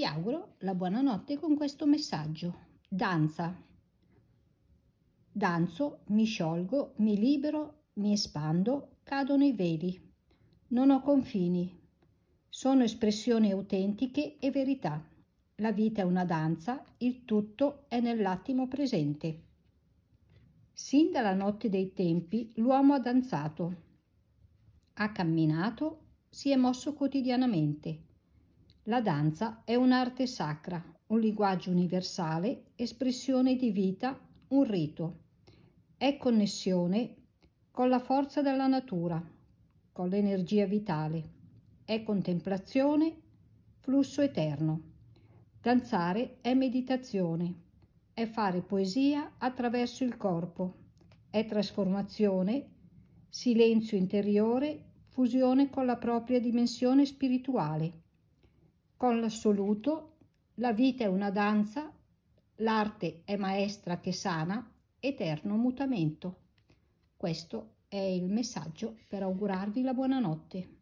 Ti auguro la buonanotte con questo messaggio. Danza. Danzo, mi sciolgo, mi libero, mi espando, cadono i veli. Non ho confini. Sono espressioni autentiche e verità. La vita è una danza, il tutto è nell'attimo presente. Sin dalla notte dei tempi l'uomo ha danzato, ha camminato, si è mosso quotidianamente la danza è un'arte sacra, un linguaggio universale, espressione di vita, un rito. È connessione con la forza della natura, con l'energia vitale. È contemplazione, flusso eterno. Danzare è meditazione, è fare poesia attraverso il corpo, è trasformazione, silenzio interiore, fusione con la propria dimensione spirituale con l'assoluto, la vita è una danza, l'arte è maestra che sana, eterno mutamento. Questo è il messaggio per augurarvi la buonanotte.